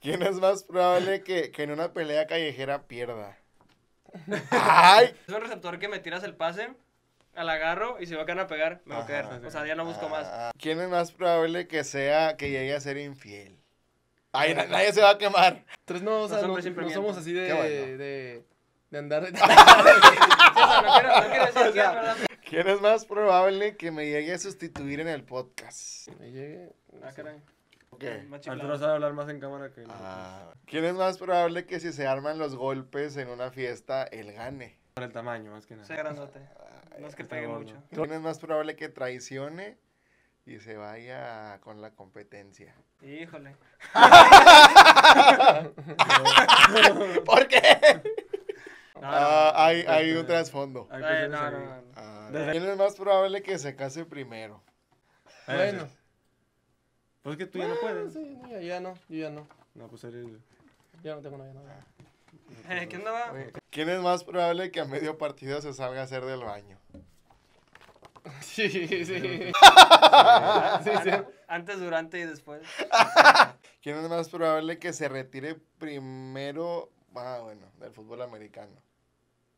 ¿Quién es más probable que, que en una pelea callejera pierda? ¡Ay! Es un receptor que me tiras el pase, al agarro y si va a quedar a pegar, me va a quedar. O sea, ya no busco más. Ah. ¿Quién es más probable que sea, que llegue a ser infiel? Ay, eh. nadie se va a quemar. Entonces no, no somos así de, de, andar... quién, es más probable que me llegue a sustituir en el podcast? Me llegue... Ah, hablar más en cámara que ah. ¿Quién es más probable que si se arman los golpes en una fiesta, él gane? Por el tamaño, más que nada. Sea grandote. no es que pegue mucho. ¿Quién es más probable que traicione y se vaya con la competencia? Híjole. ¿Por qué? Ah, hay, un trasfondo. Ah, ¿Quién es más probable que se case primero? Bueno. Pues que tú ya no ah, puedes. Sí, ya no, yo ya no. No, pues eres. Yo no tengo novia, no. Eh, ¿Qué va ¿Quién es más probable que a medio partido se salga a hacer del baño? Sí, sí. sí, Antes, durante y después. ¿Quién es más probable que se retire primero? Ah, bueno, del fútbol americano.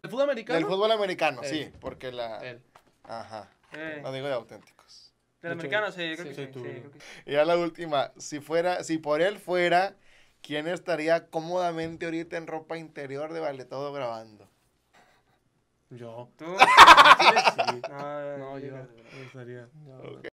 ¿Del fútbol americano? Del fútbol americano, sí, porque la. Él. Ajá. No eh. digo de auténticos. ¿Del americano? Sí, creo que sí. y ya la última, si fuera, si por él fuera, ¿quién estaría cómodamente ahorita en ropa interior de Vale Todo grabando? Yo. ¿Tú? No, yo. estaría.